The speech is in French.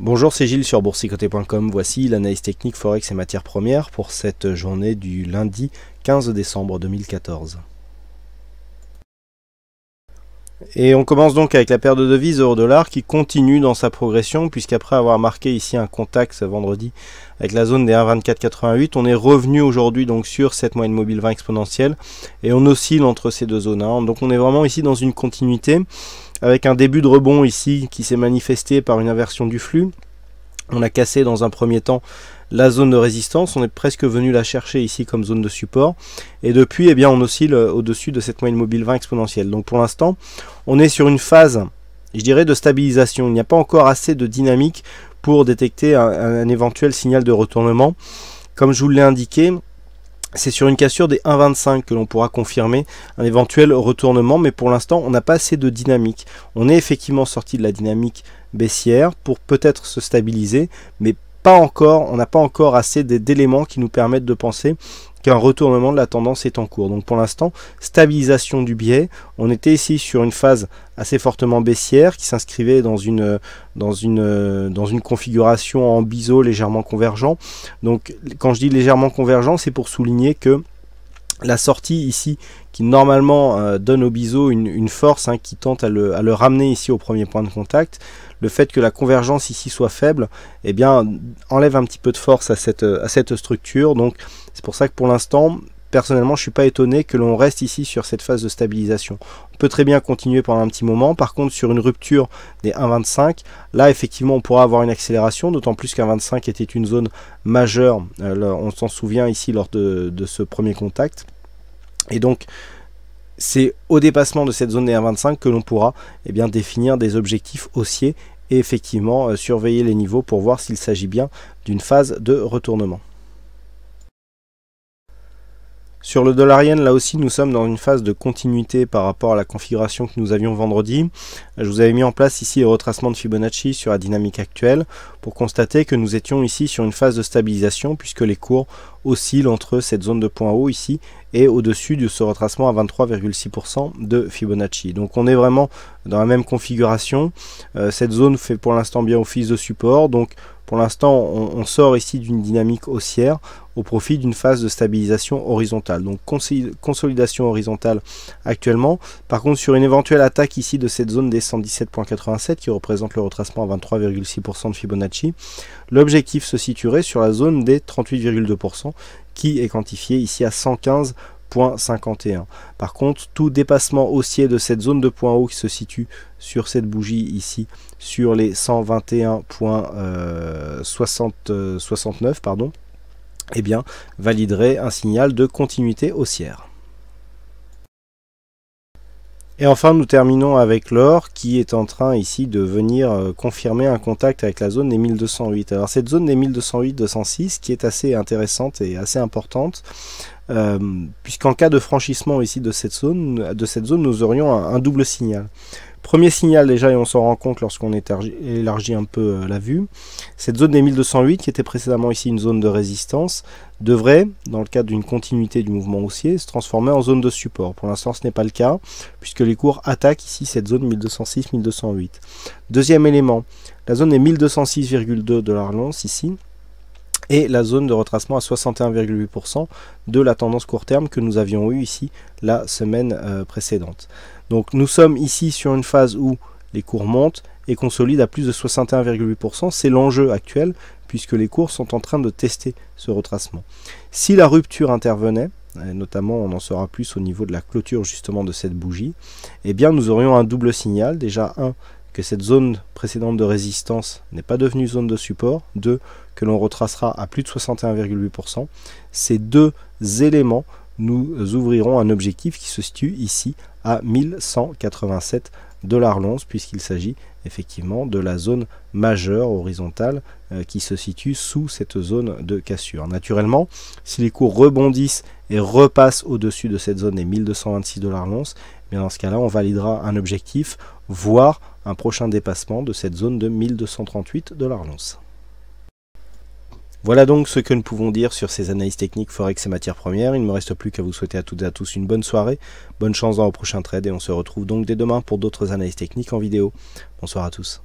Bonjour, c'est Gilles sur boursicoté.com. Voici l'analyse technique Forex et matières premières pour cette journée du lundi 15 décembre 2014. Et on commence donc avec la paire de devises euro-dollar qui continue dans sa progression, puisqu'après avoir marqué ici un contact ce vendredi avec la zone des 1,2488, on est revenu aujourd'hui donc sur cette moyenne mobile 20 exponentielle et on oscille entre ces deux zones. Hein. Donc on est vraiment ici dans une continuité avec un début de rebond ici qui s'est manifesté par une inversion du flux on a cassé dans un premier temps la zone de résistance, on est presque venu la chercher ici comme zone de support, et depuis eh bien, on oscille euh, au-dessus de cette moyenne mobile 20 exponentielle. Donc pour l'instant, on est sur une phase, je dirais, de stabilisation. Il n'y a pas encore assez de dynamique pour détecter un, un éventuel signal de retournement. Comme je vous l'ai indiqué, c'est sur une cassure des 1,25 que l'on pourra confirmer un éventuel retournement, mais pour l'instant, on n'a pas assez de dynamique. On est effectivement sorti de la dynamique baissière pour peut-être se stabiliser, mais pas encore, on n'a pas encore assez d'éléments qui nous permettent de penser qu'un retournement de la tendance est en cours. Donc pour l'instant, stabilisation du biais. On était ici sur une phase assez fortement baissière qui s'inscrivait dans une, dans, une, dans une configuration en biseau légèrement convergent. Donc quand je dis légèrement convergent, c'est pour souligner que la sortie ici qui normalement euh, donne au biseau une, force hein, qui tente à le, ramener ici au premier point de contact. Le fait que la convergence ici soit faible, eh bien, enlève un petit peu de force à cette, euh, à cette structure. Donc c'est pour ça que pour l'instant, personnellement, je ne suis pas étonné que l'on reste ici sur cette phase de stabilisation. On peut très bien continuer pendant un petit moment. Par contre, sur une rupture des 1,25, là, effectivement, on pourra avoir une accélération, d'autant plus 25 était une zone majeure. Euh, on s'en souvient ici lors de, ce premier contact. Et donc, c'est au dépassement de cette zone des 1,25 que l'on pourra eh bien, définir des objectifs haussiers et effectivement euh, surveiller les niveaux pour voir s'il s'agit bien d'une phase de retournement. Sur le dollar là aussi, nous sommes dans une phase de continuité par rapport à la configuration que nous avions vendredi. Je vous avais mis en place ici le retracement de Fibonacci sur la dynamique actuelle pour constater que nous étions ici sur une phase de stabilisation puisque les cours oscillent entre cette zone de point haut ici et au-dessus de ce retracement à 23,6% de Fibonacci. Donc on est vraiment dans la même configuration. Euh, cette zone fait pour l'instant bien office de support. Donc pour l'instant, on, sort ici d'une dynamique haussière au profit d'une phase de stabilisation horizontale. Donc consolidation horizontale actuellement. Par contre, sur une éventuelle attaque ici de cette zone des 117.87 qui représente le retracement à 23,6% de Fibonacci, l'objectif se situerait sur la zone des 38,2% qui est quantifiée ici à 115 par contre, tout dépassement haussier de cette zone de point haut qui se situe sur cette bougie ici, sur les 121,69, euh, euh, pardon, eh bien, validerait un signal de continuité haussière. Et enfin, nous terminons avec l'or qui est en train ici de venir euh, confirmer un contact avec la zone des 1208. Alors cette zone des 1208-206 qui est assez intéressante et assez importante, euh, puisqu'en cas de franchissement ici de cette zone, de cette zone nous aurions un double signal. Premier signal déjà, et on s'en rend compte lorsqu'on élargit un peu euh, la vue, cette zone des 1208, qui était précédemment ici une zone de résistance, devrait, dans le cadre d'une continuité du mouvement haussier, se transformer en zone de support. Pour l'instant, ce n'est pas le cas, puisque les cours attaquent ici cette zone 1206-1208. Deuxième élément, la zone des 1206,2 de la ici, et la zone de retracement à 61,8% de la tendance court terme que nous avions eue ici la semaine euh, précédente. Donc nous sommes ici sur une phase où les cours montent et consolident à plus de 61,8%. C'est l'enjeu actuel puisque les cours sont en train de tester ce retracement. Si la rupture intervenait, notamment on en saura plus au niveau de la clôture justement de cette bougie, eh bien nous aurions un double signal, déjà un que cette zone précédente de résistance n'est pas devenue zone de support, 2 que l'on retracera à plus de 61,8%. Ces deux éléments nous ouvriront un objectif qui se situe ici à 1187 de puisqu'il s'agit effectivement de la zone majeure horizontale euh, qui se situe sous cette zone de cassure. Naturellement, si les cours rebondissent et repassent au-dessus de cette zone des 1226 de eh dans ce cas-là, on validera un objectif, voire un prochain dépassement de cette zone de 1238 de voilà donc ce que nous pouvons dire sur ces analyses techniques Forex et matières premières. Il ne me reste plus qu'à vous souhaiter à toutes et à tous une bonne soirée, bonne chance dans vos prochains trades et on se retrouve donc dès demain pour d'autres analyses techniques en vidéo. Bonsoir à tous.